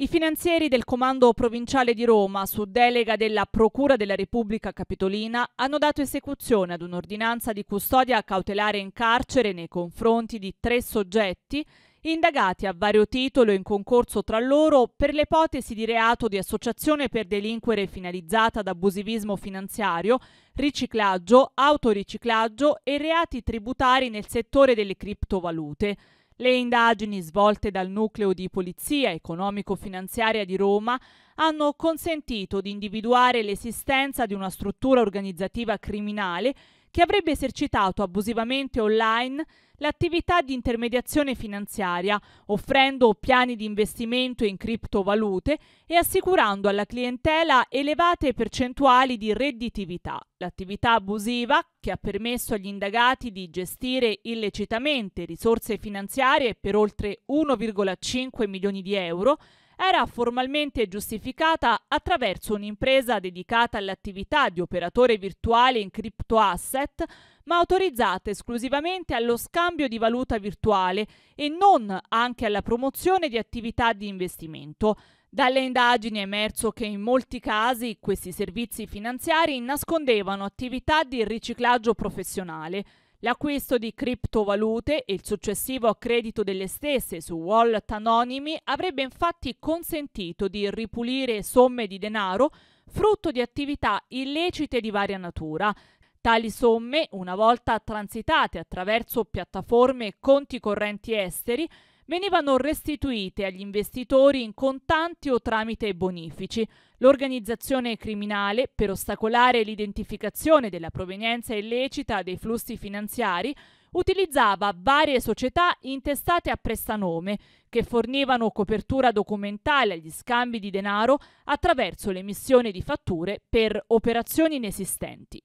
I finanzieri del Comando Provinciale di Roma, su delega della Procura della Repubblica Capitolina, hanno dato esecuzione ad un'ordinanza di custodia cautelare in carcere nei confronti di tre soggetti indagati a vario titolo in concorso tra loro per l'ipotesi di reato di associazione per delinquere finalizzata ad abusivismo finanziario, riciclaggio, autoriciclaggio e reati tributari nel settore delle criptovalute. Le indagini svolte dal nucleo di polizia economico-finanziaria di Roma hanno consentito di individuare l'esistenza di una struttura organizzativa criminale che avrebbe esercitato abusivamente online l'attività di intermediazione finanziaria, offrendo piani di investimento in criptovalute e assicurando alla clientela elevate percentuali di redditività. L'attività abusiva, che ha permesso agli indagati di gestire illecitamente risorse finanziarie per oltre 1,5 milioni di euro, era formalmente giustificata attraverso un'impresa dedicata all'attività di operatore virtuale in criptoasset, ma autorizzata esclusivamente allo scambio di valuta virtuale e non anche alla promozione di attività di investimento. Dalle indagini è emerso che in molti casi questi servizi finanziari nascondevano attività di riciclaggio professionale L'acquisto di criptovalute e il successivo accredito delle stesse su wallet anonimi avrebbe infatti consentito di ripulire somme di denaro frutto di attività illecite di varia natura. Tali somme, una volta transitate attraverso piattaforme e conti correnti esteri, venivano restituite agli investitori in contanti o tramite bonifici. L'organizzazione criminale, per ostacolare l'identificazione della provenienza illecita dei flussi finanziari, utilizzava varie società intestate a prestanome che fornivano copertura documentale agli scambi di denaro attraverso l'emissione di fatture per operazioni inesistenti.